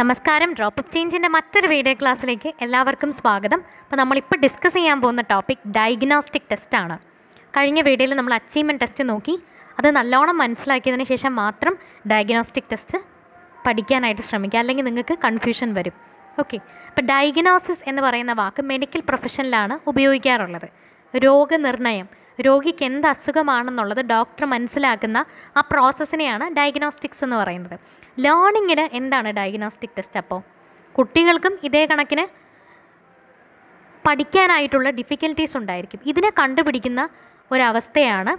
നമസ്കാരം drop of ചേഞ്ചിൻ്റെ മറ്റൊരു video ക്ലാസ്സിലേക്ക് എല്ലാവർക്കും സ്വാഗതം അപ്പോൾ നമ്മളിപ്പോൾ ഡിസ്കസ് ചെയ്യാൻ പോകുന്ന ടോപ്പിക് ഡയഗ്നോസ്റ്റിക് ടെസ്റ്റാണ് കഴിഞ്ഞ വീഡിയോയിൽ നമ്മൾ അച്ചീവ്മെൻറ്റ് ടെസ്റ്റ് നോക്കി അത് നല്ലോണം മനസ്സിലാക്കിയതിന് ശേഷം മാത്രം ഡയഗ്നോസ്റ്റിക് ടെസ്റ്റ് പഠിക്കാനായിട്ട് ശ്രമിക്കുക അല്ലെങ്കിൽ നിങ്ങൾക്ക് കൺഫ്യൂഷൻ വരും ഓക്കെ അപ്പോൾ ഡയഗ്നോസിസ് എന്ന് പറയുന്ന വാക്ക് മെഡിക്കൽ പ്രൊഫഷനിലാണ് ഉപയോഗിക്കാറുള്ളത് രോഗനിർണയം രോഗിക്ക് എന്ത് അസുഖമാണെന്നുള്ളത് ഡോക്ടർ മനസ്സിലാക്കുന്ന ആ പ്രോസസ്സിനെയാണ് ഡയഗ്നോസ്റ്റിക്സ് എന്ന് പറയുന്നത് ലേണിങ്ങിന് എന്താണ് ഡയഗ്നോസ്റ്റിക് ടെസ്റ്റ് അപ്പോൾ കുട്ടികൾക്കും ഇതേ കണക്കിന് പഠിക്കാനായിട്ടുള്ള ഡിഫിക്കൽട്ടീസ് ഉണ്ടായിരിക്കും ഇതിനെ കണ്ടുപിടിക്കുന്ന ഒരവസ്ഥയാണ്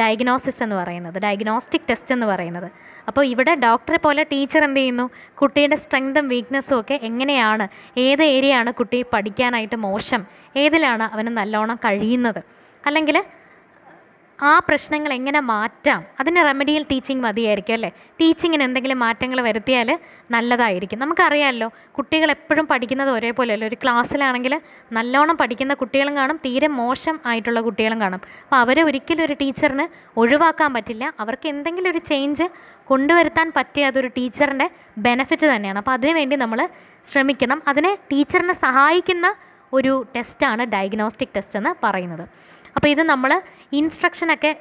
ഡയഗ്നോസിസ് എന്ന് പറയുന്നത് ഡയഗ്നോസ്റ്റിക് ടെസ്റ്റ് എന്ന് പറയുന്നത് അപ്പോൾ ഇവിടെ ഡോക്ടറെ പോലെ ടീച്ചർ എന്ത് ചെയ്യുന്നു കുട്ടിയുടെ സ്ട്രെങ്തും വീക്ക്നെസ്സും ഒക്കെ എങ്ങനെയാണ് ഏത് ഏരിയയാണ് കുട്ടി പഠിക്കാനായിട്ട് മോശം ഏതിലാണ് അവന് നല്ലോണം കഴിയുന്നത് അല്ലെങ്കിൽ ആ പ്രശ്നങ്ങൾ എങ്ങനെ മാറ്റാം അതിന് റെമഡിയൽ ടീച്ചിങ് മതിയായിരിക്കും അല്ലേ ടീച്ചിങ്ങിന് എന്തെങ്കിലും മാറ്റങ്ങൾ വരുത്തിയാൽ നല്ലതായിരിക്കും നമുക്കറിയാമല്ലോ കുട്ടികൾ എപ്പോഴും പഠിക്കുന്നത് ഒരേപോലെ അല്ല ഒരു ക്ലാസ്സിലാണെങ്കിൽ നല്ലോണം പഠിക്കുന്ന കുട്ടികളും കാണും തീരെ മോശം ആയിട്ടുള്ള കുട്ടികളും കാണും അപ്പോൾ അവരെ ഒരിക്കലും ഒരു ടീച്ചറിന് ഒഴിവാക്കാൻ പറ്റില്ല അവർക്ക് എന്തെങ്കിലും ഒരു ചേഞ്ച് കൊണ്ടുവരുത്താൻ പറ്റിയ അതൊരു ടീച്ചറിൻ്റെ ബെനഫിറ്റ് തന്നെയാണ് അപ്പോൾ അതിനുവേണ്ടി നമ്മൾ ശ്രമിക്കണം അതിനെ ടീച്ചറിനെ സഹായിക്കുന്ന ഒരു ടെസ്റ്റാണ് ഡയഗ്നോസ്റ്റിക് ടെസ്റ്റ് എന്ന് പറയുന്നത് അപ്പോൾ ഇത് നമ്മൾ ഇൻസ്ട്രക്ഷനൊക്കെ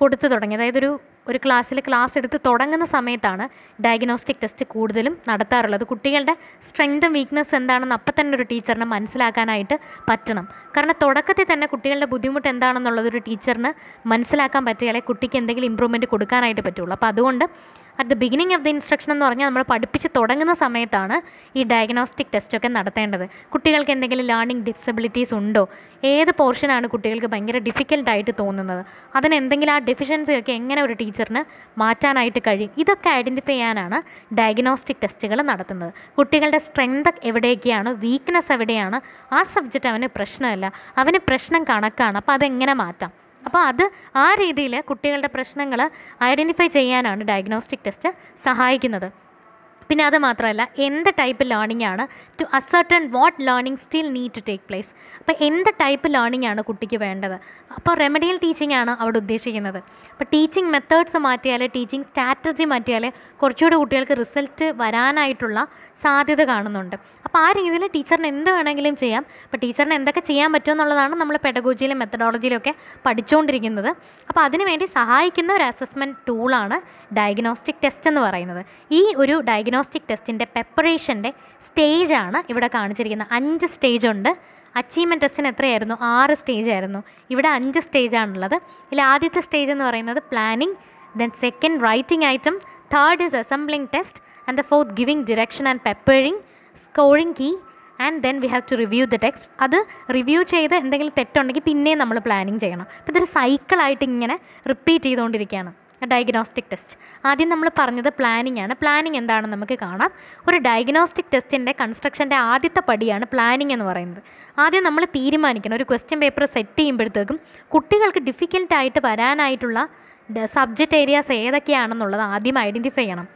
കൊടുത്തു തുടങ്ങി അതായത് ഒരു ഒരു ക്ലാസ്സിൽ ക്ലാസ് എടുത്ത് തുടങ്ങുന്ന സമയത്താണ് ഡയഗ്നോസ്റ്റിക് ടെസ്റ്റ് കൂടുതലും നടത്താറുള്ളത് കുട്ടികളുടെ സ്ട്രെങ്തും വീക്ക്നസ് എന്താണെന്ന് അപ്പം തന്നെ ഒരു ടീച്ചറിന് മനസ്സിലാക്കാനായിട്ട് പറ്റണം കാരണം തുടക്കത്തിൽ തന്നെ കുട്ടികളുടെ ബുദ്ധിമുട്ട് എന്താണെന്നുള്ളത് ഒരു ടീച്ചറിന് മനസ്സിലാക്കാൻ പറ്റിയാലേ കുട്ടിക്ക് എന്തെങ്കിലും ഇമ്പ്രൂവ്മെൻറ്റ് കൊടുക്കാനായിട്ട് പറ്റുള്ളൂ അപ്പോൾ അതുകൊണ്ട് at the beginning of the instruction എന്ന് പറഞ്ഞാൽ നമ്മൾ പഠിപ്പിച്ച് തുടങ്ങുന്ന സമയത്താണ് ഈ ഡയഗ്നോസ്റ്റിക് ടെസ്റ്റൊക്കെ നടത്തേണ്ടത് കുട്ടികൾക്ക് എന്തെങ്കിലും ലേണിംഗ് ഡിസബിലിറ്റീസ് ഉണ്ടോ ഏത് പോർഷനാണ് കുട്ടികൾക്ക് ഭയങ്കര ഡിഫിക്കൽട്ടായിട്ട് തോന്നുന്നത് അതിന് എന്തെങ്കിലും ആ ഡെഫിഷ്യൻസിയൊക്കെ എങ്ങനെ ഒരു ടീച്ചറിന് മാറ്റാനായിട്ട് കഴിയും ഇതൊക്കെ ഐഡൻറ്റിഫൈ ചെയ്യാനാണ് ഡയഗ്നോസ്റ്റിക് ടെസ്റ്റുകൾ നടത്തുന്നത് കുട്ടികളുടെ സ്ട്രെങ്ത് എവിടെയൊക്കെയാണ് വീക്ക്നെസ് എവിടെയാണ് ആ സബ്ജക്റ്റ് അവന് പ്രശ്നമല്ല അവന് പ്രശ്നം കണക്കാണ് അപ്പോൾ അതെങ്ങനെ മാറ്റാം അപ്പോൾ അത് ആ രീതിയിൽ കുട്ടികളുടെ പ്രശ്നങ്ങൾ ഐഡൻറ്റിഫൈ ചെയ്യാനാണ് ഡയഗ്നോസ്റ്റിക് ടെസ്റ്റ് സഹായിക്കുന്നത് പിന്നെ അത് മാത്രമല്ല എന്ത് ടൈപ്പ് ലേണിംഗ് ആണ് to ascertain what learning still need to take place അപ്പോൾ എന്ത് ടൈപ്പ് ലേണിംഗ് ആണ് കുട്ടിക്ക് വേണ്ടത് അപ്പോൾ റെമഡിയൽ ടീച്ചിങ് ആണ് അവിടെ ഉദ്ദേശിക്കുന്നത് അപ്പോൾ ടീച്ചിങ് മെത്തേഡ്സ് മാറ്റിയാൽ ടീച്ചിങ് സ്ട്രാറ്റജി മാറ്റിയാൽ കുറച്ചുകൂടി കുട്ടികൾക്ക് റിസൾട്ട് വരാനായിട്ടുള്ള സാധ്യത കാണുന്നുണ്ട് അപ്പോൾ ആ രീതിയിൽ ടീച്ചറിന് എന്ത് വേണമെങ്കിലും ചെയ്യാം അപ്പോൾ ടീച്ചറിന് എന്തൊക്കെ ചെയ്യാൻ പറ്റുമെന്നുള്ളതാണ് നമ്മൾ പെഡഗോജിയിലും മെത്തഡോളജിയിലും ഒക്കെ പഠിച്ചുകൊണ്ടിരിക്കുന്നത് അപ്പോൾ അതിനുവേണ്ടി സഹായിക്കുന്ന ഒരു അസസ്മെൻറ്റ് ടൂളാണ് ഡയഗ്നോസ്റ്റിക് ടെസ്റ്റ് എന്ന് പറയുന്നത് ഈ ഒരു ഡയഗ്നോസ്റ്റിക് ടെസ്റ്റിൻ്റെ പ്രിപ്പറേഷൻ്റെ സ്റ്റേജാണ് ഇവിടെ കാണിച്ചിരിക്കുന്നത് അഞ്ച് സ്റ്റേജ് ഉണ്ട് അച്ചീവ്മെൻറ്റ് ടെസ്റ്റിന് എത്രയായിരുന്നു ആറ് സ്റ്റേജ് ആയിരുന്നു ഇവിടെ അഞ്ച് സ്റ്റേജാണുള്ളത് ഇതിൽ ആദ്യത്തെ സ്റ്റേജ് എന്ന് പറയുന്നത് planning then second writing item third is assembling test and the fourth giving direction and preparing scoring key and then we have to review the text അത് റിവ്യൂ ചെയ്ത് എന്തെങ്കിലും തെറ്റുണ്ടെങ്കിൽ പിന്നെയും നമ്മൾ പ്ലാനിങ് ചെയ്യണം അപ്പോൾ ഇതൊരു സൈക്കിളായിട്ട് ഇങ്ങനെ റിപ്പീറ്റ് ചെയ്തുകൊണ്ടിരിക്കുകയാണ് ഡയഗ്നോസ്റ്റിക് ടെസ്റ്റ് ആദ്യം നമ്മൾ പറഞ്ഞത് പ്ലാനിംഗ് ആണ് പ്ലാനിംഗ് എന്താണെന്ന് നമുക്ക് കാണാം ഒരു ഡയഗ്നോസ്റ്റിക് ടെസ്റ്റിൻ്റെ കൺസ്ട്രക്ഷൻ്റെ ആദ്യത്തെ പടിയാണ് പ്ലാനിംഗ് എന്ന് പറയുന്നത് ആദ്യം നമ്മൾ തീരുമാനിക്കണം ഒരു ക്വസ്റ്റ്യൻ പേപ്പർ സെറ്റ് ചെയ്യുമ്പോഴത്തേക്കും കുട്ടികൾക്ക് ഡിഫിക്കൽട്ടായിട്ട് വരാനായിട്ടുള്ള സബ്ജക്റ്റ് ഏരിയാസ് ഏതൊക്കെയാണെന്നുള്ളത് ആദ്യം ഐഡൻറ്റിഫൈ ചെയ്യണം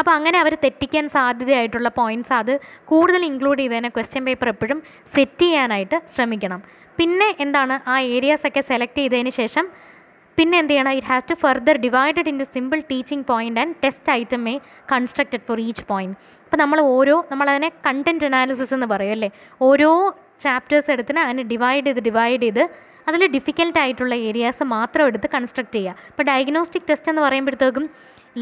അപ്പോൾ അങ്ങനെ അവർ തെറ്റിക്കാൻ സാധ്യതയായിട്ടുള്ള പോയിൻറ്റ്സ് അത് കൂടുതൽ ഇൻക്ലൂഡ് ചെയ്തതിനെ ക്വസ്റ്റ്യൻ പേപ്പർ എപ്പോഴും സെറ്റ് ചെയ്യാനായിട്ട് ശ്രമിക്കണം പിന്നെ എന്താണ് ആ ഏരിയാസൊക്കെ സെലക്ട് ചെയ്തതിന് ശേഷം പിന്നെ എന്ത് ചെയ്യണം it have to further divided in the simple teaching point and test item may constructed for each point അപ്പോൾ നമ്മൾ ഓരോ നമ്മളതിനെ കണ്ടൻറ്റ് അനാലിസിസ് എന്ന് പറയും അല്ലേ ഓരോ ചാപ്റ്റേഴ്സ് എടുത്തിന് അതിനെ ഡിവൈഡ് ചെയ്ത് ഡിവൈഡ് ചെയ്ത് അതിൽ ഡിഫിക്കൽട്ടായിട്ടുള്ള ആയിട്ടുള്ള ഏരിയാസ് മാത്രം എടുത്ത് കൺസ്ട്രക്ട് ചെയ്യുക ഇപ്പോൾ ഡയഗ്നോസ്റ്റിക് ടെസ്റ്റ് എന്ന് പറയുമ്പോഴത്തേക്കും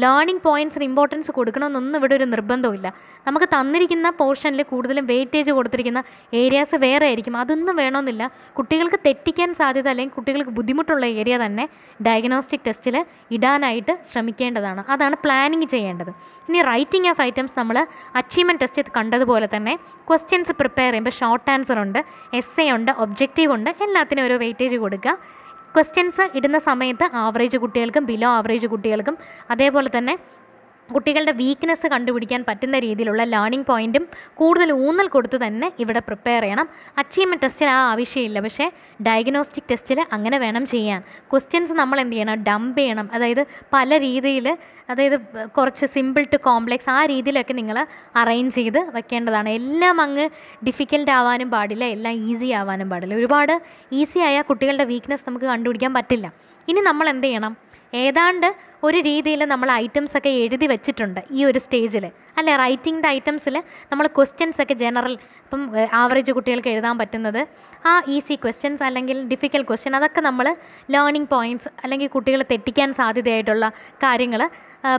ലേണിംഗ് പോയിൻറ്റ്സിന് ഇമ്പോർട്ടൻസ് കൊടുക്കണമെന്നൊന്നും ഇവിടെ ഒരു നിർബന്ധമില്ല നമുക്ക് തന്നിരിക്കുന്ന പോർഷനിൽ കൂടുതലും വെയിറ്റേജ് കൊടുത്തിരിക്കുന്ന ഏരിയാസ് വേറെ ആയിരിക്കും അതൊന്നും വേണമെന്നില്ല കുട്ടികൾക്ക് തെറ്റിക്കാൻ സാധ്യത അല്ലെങ്കിൽ കുട്ടികൾക്ക് ബുദ്ധിമുട്ടുള്ള ഏരിയ തന്നെ ഡയഗ്നോസ്റ്റിക് ടെസ്റ്റിൽ ഇടാനായിട്ട് ശ്രമിക്കേണ്ടതാണ് അതാണ് പ്ലാനിങ് ചെയ്യേണ്ടത് ഇനി റൈറ്റിംഗ് ഓഫ് ഐറ്റംസ് നമ്മൾ അച്ചീവ്മെൻറ്റ് ടെസ്റ്റ് കണ്ടതുപോലെ തന്നെ ക്വസ്റ്റ്യൻസ് പ്രിപ്പയർ ചെയ്യുമ്പോൾ ഷോർട്ട് ആൻസർ ഉണ്ട് എസ് എ ഉണ്ട് ഒബ്ജക്റ്റീവ് ഉണ്ട് എല്ലാത്തിനും ഒരു വെയിറ്റേജ് കൊടുക്കുക ക്വസ്റ്റ്യൻസ് ഇടുന്ന സമയത്ത് ആവറേജ് കുട്ടികൾക്കും ബിലോ ആവറേജ് കുട്ടികൾക്കും അതേപോലെ തന്നെ കുട്ടികളുടെ വീക്ക്നെസ് കണ്ടുപിടിക്കാൻ പറ്റുന്ന രീതിയിലുള്ള ലേണിംഗ് പോയിൻറ്റും കൂടുതൽ ഊന്നൽ കൊടുത്ത് തന്നെ ഇവിടെ പ്രിപ്പയർ ചെയ്യണം അച്ചീവ്മെൻറ്റ് ടെസ്റ്റിൽ ആ ആവശ്യമില്ല പക്ഷേ ഡയഗ്നോസ്റ്റിക് ടെസ്റ്റിൽ അങ്ങനെ വേണം ചെയ്യാൻ ക്വസ്റ്റ്യൻസ് നമ്മൾ എന്ത് ചെയ്യണം ഡംപ് ചെയ്യണം അതായത് പല രീതിയിൽ അതായത് കുറച്ച് സിമ്പിൾ ടു കോംപ്ലെക്സ് ആ രീതിയിലൊക്കെ നിങ്ങൾ അറേഞ്ച് ചെയ്ത് വെക്കേണ്ടതാണ് എല്ലാം അങ്ങ് ഡിഫിക്കൽട്ട് ആവാനും പാടില്ല എല്ലാം ഈസി ആവാനും പാടില്ല ഒരുപാട് ഈസി ആയ കുട്ടികളുടെ വീക്ക്നെസ് നമുക്ക് കണ്ടുപിടിക്കാൻ പറ്റില്ല ഇനി നമ്മൾ എന്ത് ചെയ്യണം ഏതാണ്ട് ഒരു രീതിയിൽ നമ്മൾ ഐറ്റംസ് ഒക്കെ എഴുതി വെച്ചിട്ടുണ്ട് ഈ ഒരു സ്റ്റേജിൽ അല്ലെ റൈറ്റിംഗിൻ്റെ ഐറ്റംസിൽ നമ്മൾ ക്വസ്റ്റ്യൻസ് ഒക്കെ ജനറൽ ഇപ്പം ആവറേജ് കുട്ടികൾക്ക് എഴുതാൻ പറ്റുന്നത് ആ ഈസി ക്വസ്റ്റ്യൻസ് അല്ലെങ്കിൽ ഡിഫിക്കൽ ക്വസ്റ്റ്യൻ അതൊക്കെ നമ്മൾ ലേണിംഗ് പോയിൻറ്റ്സ് അല്ലെങ്കിൽ കുട്ടികൾ തെറ്റിക്കാൻ സാധ്യതയായിട്ടുള്ള കാര്യങ്ങൾ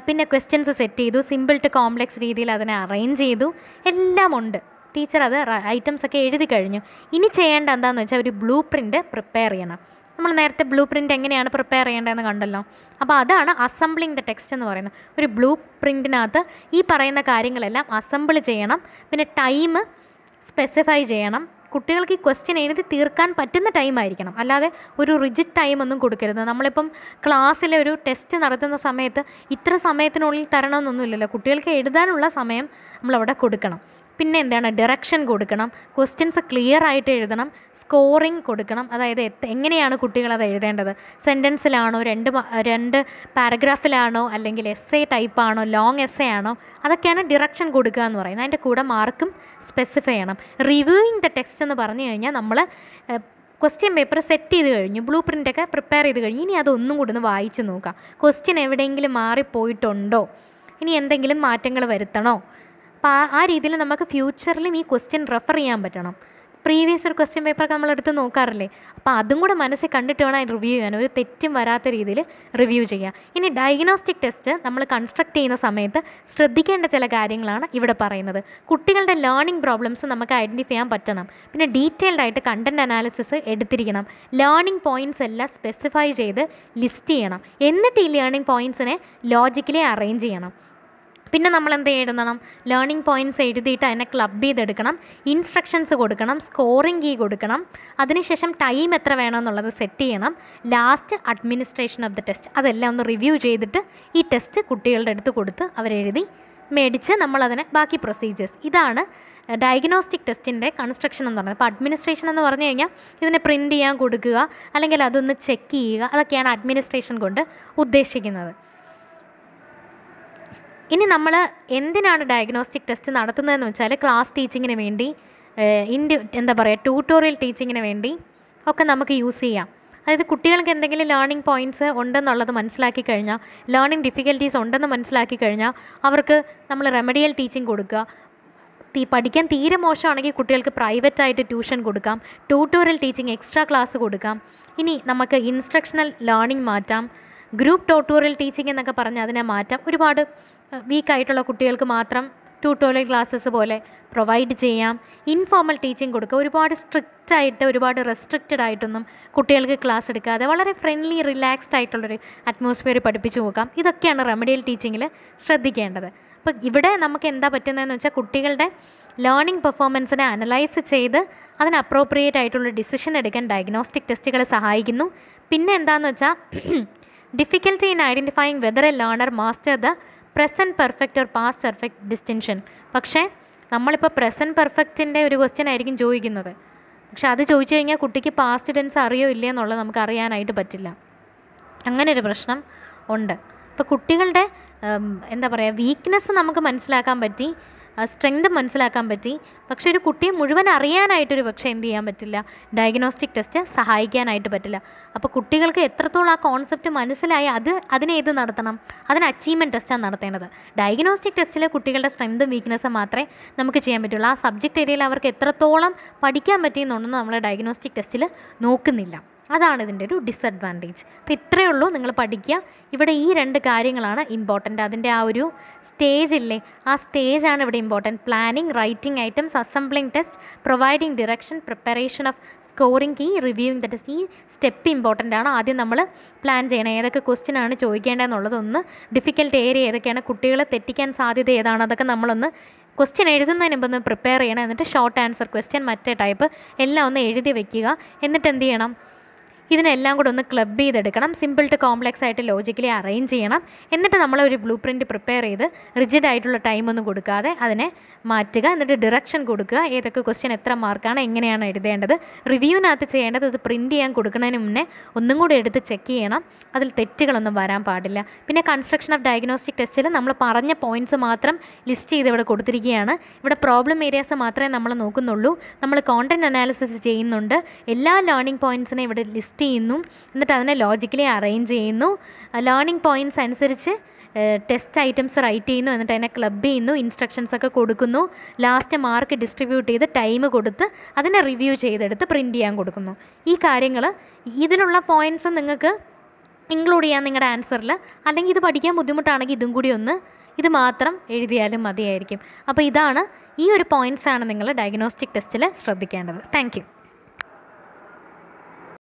പിന്നെ ക്വസ്റ്റ്യൻസ് സെറ്റ് ചെയ്തു സിമ്പിൾ ടു കോംപ്ലെക്സ് രീതിയിൽ അതിനെ അറേഞ്ച് ചെയ്തു എല്ലാം ഉണ്ട് ടീച്ചർ അത് ഐറ്റംസ് ഒക്കെ എഴുതി കഴിഞ്ഞു ഇനി ചെയ്യേണ്ട എന്താണെന്ന് വെച്ചാൽ ഒരു ബ്ലൂ പ്രിൻ്റ് പ്രിപ്പയർ ചെയ്യണം നമ്മൾ നേരത്തെ ബ്ലൂ പ്രിൻ്റ് എങ്ങനെയാണ് പ്രിപ്പയർ ചെയ്യേണ്ടതെന്ന് കണ്ടല്ലോ അപ്പോൾ അതാണ് അസംബ്ലിംഗ് ദ ടെക്സ്റ്റ് എന്ന് പറയുന്നത് ഒരു ബ്ലൂ പ്രിൻറ്റിനകത്ത് ഈ പറയുന്ന കാര്യങ്ങളെല്ലാം അസംബിൾ ചെയ്യണം പിന്നെ ടൈം സ്പെസിഫൈ ചെയ്യണം കുട്ടികൾക്ക് ഈ ക്വസ്റ്റ്യൻ എഴുതി തീർക്കാൻ പറ്റുന്ന ടൈം ആയിരിക്കണം അല്ലാതെ ഒരു റിജിഡ് ടൈം ഒന്നും കൊടുക്കരുത് നമ്മളിപ്പം ക്ലാസ്സിലെ ഒരു ടെസ്റ്റ് നടത്തുന്ന സമയത്ത് ഇത്ര സമയത്തിനുള്ളിൽ തരണമെന്നൊന്നുമില്ലല്ലോ കുട്ടികൾക്ക് എഴുതാനുള്ള സമയം നമ്മളവിടെ കൊടുക്കണം പിന്നെ എന്താണ് ഡയറക്ഷൻ കൊടുക്കണം ക്വസ്റ്റ്യൻസ് ക്ലിയർ ആയിട്ട് എഴുതണം സ്കോറിങ് കൊടുക്കണം അതായത് എങ്ങനെയാണ് കുട്ടികൾ അത് എഴുതേണ്ടത് സെൻറ്റൻസിലാണോ രണ്ട് രണ്ട് പാരഗ്രാഫിലാണോ അല്ലെങ്കിൽ എസ് എ ടൈപ്പാണോ ലോങ് എസ് എ ആണോ അതൊക്കെയാണ് ഡിറക്ഷൻ കൊടുക്കുക എന്ന് പറയുന്നത് അതിൻ്റെ കൂടെ മാർക്കും സ്പെസിഫൈ ചെയ്യണം റിവ്യൂയിങ് ദ ടെക്സ്റ്റ് എന്ന് പറഞ്ഞു കഴിഞ്ഞാൽ നമ്മൾ ക്വസ്റ്റ്യൻ പേപ്പർ സെറ്റ് ചെയ്ത് കഴിഞ്ഞു ബ്ലൂ പ്രിൻ്റൊക്കെ പ്രിപ്പയർ ചെയ്ത് കഴിഞ്ഞു ഇനി അതൊന്നും കൂടി ഒന്ന് വായിച്ച് നോക്കാം ക്വസ്റ്റ്യൻ എവിടെയെങ്കിലും മാറിപ്പോയിട്ടുണ്ടോ ഇനി എന്തെങ്കിലും മാറ്റങ്ങൾ വരുത്തണോ അപ്പോൾ ആ ആ രീതിയിൽ നമുക്ക് ഫ്യൂച്ചറിലും ഈ ക്വസ്റ്റ്യൻ റെഫർ ചെയ്യാൻ പറ്റണം പ്രീവിയസ് ഒരു ക്വസ്റ്റ്യൻ പേപ്പറൊക്കെ നമ്മൾ നോക്കാറില്ലേ അപ്പോൾ അതും കൂടെ മനസ്സിൽ കണ്ടിട്ട് വേണം റിവ്യൂ ചെയ്യാൻ ഒരു തെറ്റും വരാത്ത രീതിയിൽ റിവ്യൂ ചെയ്യാം ഇനി ഡയഗ്നോസ്റ്റിക് ടെസ്റ്റ് നമ്മൾ കൺസ്ട്രക്ട് ചെയ്യുന്ന സമയത്ത് ശ്രദ്ധിക്കേണ്ട ചില കാര്യങ്ങളാണ് ഇവിടെ പറയുന്നത് കുട്ടികളുടെ ലേണിംഗ് പ്രോബ്ലംസ് നമുക്ക് ഐഡൻറ്റിഫൈ ചെയ്യാൻ പറ്റണം പിന്നെ ഡീറ്റെയിൽഡ് ആയിട്ട് കണ്ടൻറ് അനാലിസിസ് എടുത്തിരിക്കണം ലേണിംഗ് പോയിൻറ്റ്സ് എല്ലാം സ്പെസിഫൈ ചെയ്ത് ലിസ്റ്റ് ചെയ്യണം എന്നിട്ട് ഈ ലേണിംഗ് പോയിൻറ്റ്സിനെ ലോജിക്കലി അറേഞ്ച് ചെയ്യണം പിന്നെ നമ്മൾ എന്ത് എഴുതണം ലേണിംഗ് പോയിൻറ്റ്സ് എഴുതിയിട്ട് അതിനെ ക്ലബ് ചെയ്തെടുക്കണം ഇൻസ്ട്രക്ഷൻസ് കൊടുക്കണം സ്കോറിംഗ് കീ കൊടുക്കണം അതിനുശേഷം ടൈം എത്ര വേണമെന്നുള്ളത് സെറ്റ് ചെയ്യണം last administration of the test അതെല്ലാം ഒന്ന് റിവ്യൂ ചെയ്തിട്ട് ഈ ടെസ്റ്റ് കുട്ടികളുടെ അടുത്ത് കൊടുത്ത് അവരെഴുതി മേടിച്ച് നമ്മളതിനെ ബാക്കി പ്രൊസീജിയേഴ്സ് ഇതാണ് ഡയഗ്നോസ്റ്റിക് ടെസ്റ്റിൻ്റെ കൺസ്ട്രക്ഷൻ എന്ന് പറയുന്നത് അപ്പോൾ അഡ്മിനിസ്ട്രേഷൻ എന്ന് പറഞ്ഞു കഴിഞ്ഞാൽ ഇതിനെ പ്രിൻറ്റ് ചെയ്യാൻ കൊടുക്കുക അല്ലെങ്കിൽ അതൊന്ന് ചെക്ക് ചെയ്യുക അതൊക്കെയാണ് അഡ്മിനിസ്ട്രേഷൻ കൊണ്ട് ഉദ്ദേശിക്കുന്നത് ഇനി നമ്മൾ എന്തിനാണ് ഡയഗ്നോസ്റ്റിക് ടെസ്റ്റ് നടത്തുന്നതെന്ന് വെച്ചാൽ ക്ലാസ് ടീച്ചിങ്ങിന് വേണ്ടി ഇൻഡി എന്താ പറയുക ട്യൂട്ടോറിയൽ ടീച്ചിങ്ങിന് വേണ്ടി ഒക്കെ നമുക്ക് യൂസ് ചെയ്യാം അതായത് കുട്ടികൾക്ക് എന്തെങ്കിലും ലേണിംഗ് പോയിൻറ്റ്സ് ഉണ്ടെന്നുള്ളത് മനസ്സിലാക്കി കഴിഞ്ഞാൽ ലേണിംഗ് ഡിഫിക്കൽറ്റീസ് ഉണ്ടെന്ന് മനസ്സിലാക്കി കഴിഞ്ഞാൽ അവർക്ക് നമ്മൾ റെമഡിയൽ ടീച്ചിങ് കൊടുക്കുക തീ പഠിക്കാൻ തീരെ മോശമാണെങ്കിൽ കുട്ടികൾക്ക് പ്രൈവറ്റ് ആയിട്ട് ട്യൂഷൻ കൊടുക്കാം ട്യൂട്ടോറിയൽ ടീച്ചിങ് എക്സ്ട്രാ ക്ലാസ് കൊടുക്കാം ഇനി നമുക്ക് ഇൻസ്ട്രക്ഷണൽ ലേണിംഗ് മാറ്റാം ഗ്രൂപ്പ് ട്യൂട്ടോറിയൽ ടീച്ചിങ് എന്നൊക്കെ പറഞ്ഞ് അതിനെ മാറ്റാം ഒരുപാട് വീക്കായിട്ടുള്ള കുട്ടികൾക്ക് മാത്രം ട്യൂട്ടോറിയൽ ക്ലാസ്സസ് പോലെ പ്രൊവൈഡ് ചെയ്യാം ഇൻഫോർമൽ ടീച്ചിങ് കൊടുക്കുക ഒരുപാട് സ്ട്രിക്റ്റ് ആയിട്ട് ഒരുപാട് റെസ്ട്രിക്റ്റഡ് ആയിട്ടൊന്നും കുട്ടികൾക്ക് ക്ലാസ് എടുക്കാതെ വളരെ ഫ്രണ്ട്ലി റിലാക്സ്ഡ് ആയിട്ടുള്ളൊരു അറ്റ്മോസ്ഫിയർ പഠിപ്പിച്ചു നോക്കാം ഇതൊക്കെയാണ് റെമഡിയൽ ടീച്ചിങ്ങിൽ ശ്രദ്ധിക്കേണ്ടത് അപ്പോൾ ഇവിടെ നമുക്ക് എന്താ പറ്റുന്നതെന്ന് വെച്ചാൽ കുട്ടികളുടെ ലേണിംഗ് പെർഫോമൻസിനെ അനലൈസ് ചെയ്ത് അതിന് അപ്രോപ്രിയേറ്റ് ആയിട്ടുള്ള ഡിസിഷൻ എടുക്കാൻ ഡയഗ്നോസ്റ്റിക് ടെസ്റ്റുകൾ സഹായിക്കുന്നു പിന്നെ എന്താണെന്ന് വെച്ചാൽ difficulty in identifying whether a learner master the present perfect or past perfect distinction പക്ഷേ നമ്മളിപ്പോൾ പ്രസൻറ്റ് പെർഫെക്റ്റിൻ്റെ ഒരു ക്വസ്റ്റ്യൻ ആയിരിക്കും ചോദിക്കുന്നത് പക്ഷെ അത് ചോദിച്ചു കഴിഞ്ഞാൽ കുട്ടിക്ക് പാസ്റ്റ് ടെൻസ് അറിയോ ഇല്ലേ എന്നുള്ളത് നമുക്ക് അറിയാനായിട്ട് പറ്റില്ല അങ്ങനെ ഒരു പ്രശ്നം ഉണ്ട് ഇപ്പോൾ കുട്ടികളുടെ എന്താ പറയുക വീക്ക്നെസ് നമുക്ക് മനസ്സിലാക്കാൻ പറ്റി സ്ട്രെങ്ത് മനസ്സിലാക്കാൻ പറ്റി പക്ഷേ ഒരു കുട്ടിയെ മുഴുവൻ അറിയാനായിട്ടൊരു പക്ഷേ എന്ത് ചെയ്യാൻ പറ്റില്ല ഡയഗ്നോസ്റ്റിക് ടെസ്റ്റ് സഹായിക്കാനായിട്ട് പറ്റില്ല അപ്പോൾ കുട്ടികൾക്ക് എത്രത്തോളം ആ കോൺസെപ്റ്റ് മനസ്സിലായി അത് അതിനേത് നടത്തണം അതിന് അച്ചീവ്മെൻറ്റ് ടെസ്റ്റാണ് നടത്തേണ്ടത് ഡയഗ്നോസ്റ്റിക് ടെസ്റ്റിലെ കുട്ടികളുടെ സ്ട്രെങ്തും വീക്ക്നെസ്സും മാത്രമേ നമുക്ക് ചെയ്യാൻ പറ്റുള്ളൂ ആ സബ്ജക്റ്റ് ഏരിയയിൽ അവർക്ക് എത്രത്തോളം പഠിക്കാൻ പറ്റിയെന്നുണ്ടെന്ന് നമ്മൾ ഡയഗ്നോസ്റ്റിക് ടെസ്റ്റിൽ നോക്കുന്നില്ല അതാണ് ഇതിൻ്റെ ഒരു ഡിസഡ്വാൻറ്റേജ് അപ്പോൾ ഇത്രയേ ഉള്ളൂ നിങ്ങൾ പഠിക്കുക ഇവിടെ ഈ രണ്ട് കാര്യങ്ങളാണ് ഇമ്പോർട്ടൻ്റ് അതിൻ്റെ ആ ഒരു സ്റ്റേജ് ഇല്ലേ ആ സ്റ്റേജാണ് ഇവിടെ important planning writing items assembling test providing direction preparation of scoring key reviewing the test ഈ സ്റ്റെപ്പ് ഇമ്പോർട്ടൻ്റ് ആണ് ആദ്യം നമ്മൾ പ്ലാൻ ചെയ്യണം ഏതൊക്കെ ക്വസ്റ്റ്യൻ ആണ് ചോദിക്കേണ്ടതെന്നുള്ളതൊന്ന് ഡിഫിക്കൽട്ട് ഏരിയ ഏതൊക്കെയാണ് കുട്ടികളെ തെറ്റിക്കാൻ സാധ്യത ഏതാണ് അതൊക്കെ നമ്മളൊന്ന് ക്വസ്റ്റ്യൻ എഴുതുന്നതിന് മുമ്പ് ഒന്ന് പ്രിപ്പയർ ചെയ്യണം എന്നിട്ട് ഷോർട്ട് ആൻസർ ക്വസ്റ്റ്യൻ മറ്റേ ടൈപ്പ് എല്ലാം ഒന്ന് എഴുതി വെക്കുക എന്നിട്ട് എന്ത് ചെയ്യണം ഇതിനെല്ലാം കൂടെ ഒന്ന് ക്ലബ് ചെയ്തെടുക്കണം സിമ്പിൾ ടു കോംപ്ലക്സ് ആയിട്ട് ലോജിക്കലി അറേഞ്ച് ചെയ്യണം എന്നിട്ട് നമ്മൾ ഒരു ബ്ലൂ പ്രിൻറ്റ് പ്രിപ്പയർ ചെയ്ത് റിജിഡ് ആയിട്ടുള്ള ടൈം ഒന്നും കൊടുക്കാതെ അതിനെ മാറ്റുക എന്നിട്ട് ഡിറക്ഷൻ കൊടുക്കുക ഏതൊക്കെ ക്വസ്റ്റ്യൻ എത്ര മാർക്കാണ് എങ്ങനെയാണ് എഴുതേണ്ടത് റിവ്യൂവിനകത്ത് ചെയ്യേണ്ടത് ഇത് പ്രിൻറ്റ് ചെയ്യാൻ കൊടുക്കുന്നതിന് മുന്നേ ഒന്നും കൂടി എടുത്ത് ചെക്ക് ചെയ്യണം അതിൽ തെറ്റുകളൊന്നും വരാൻ പാടില്ല പിന്നെ കൺസ്ട്രക്ഷൻ ഓഫ് ഡയഗ്നോസ്റ്റിക് ടെസ്റ്റിൽ നമ്മൾ പറഞ്ഞ പോയിൻറ്റ്സ് മാത്രം ലിസ്റ്റ് ചെയ്ത് ഇവിടെ കൊടുത്തിരിക്കുകയാണ് ഇവിടെ പ്രോബ്ലം ഏരിയാസ് മാത്രമേ നമ്മൾ നോക്കുന്നുള്ളൂ നമ്മൾ കോണ്ടൻറ്റ് അനാലിസിസ് ചെയ്യുന്നുണ്ട് എല്ലാ ലേണിംഗ് പോയിൻറ്റ്സിനെ ഇവിടെ ലിസ്റ്റ് ടെസ്റ്റ് ചെയ്യുന്നു എന്നിട്ട് അതിനെ ലോജിക്കലി അറേഞ്ച് ചെയ്യുന്നു ലേണിംഗ് പോയിൻറ്റ്സ് അനുസരിച്ച് ടെസ്റ്റ് ഐറ്റംസ് റൈറ്റ് ചെയ്യുന്നു എന്നിട്ട് അതിനെ ക്ലബ് ചെയ്യുന്നു ഇൻസ്ട്രക്ഷൻസ് ഒക്കെ കൊടുക്കുന്നു ലാസ്റ്റ് മാർക്ക് ഡിസ്ട്രിബ്യൂട്ട് ചെയ്ത് ടൈം കൊടുത്ത് അതിനെ റിവ്യൂ ചെയ്തെടുത്ത് പ്രിൻറ്റ് ചെയ്യാൻ കൊടുക്കുന്നു ഈ കാര്യങ്ങൾ ഇതിലുള്ള പോയിൻറ്റ്സ് നിങ്ങൾക്ക് ഇൻക്ലൂഡ് ചെയ്യാൻ നിങ്ങളുടെ ആൻസറിൽ അല്ലെങ്കിൽ ഇത് പഠിക്കാൻ ബുദ്ധിമുട്ടാണെങ്കിൽ ഇതും കൂടി ഒന്ന് ഇത് മാത്രം എഴുതിയാലും മതിയായിരിക്കും അപ്പോൾ ഇതാണ് ഈ ഒരു പോയിൻറ്റ്സാണ് നിങ്ങൾ ഡയഗ്നോസ്റ്റിക് ടെസ്റ്റിൽ ശ്രദ്ധിക്കേണ്ടത് താങ്ക്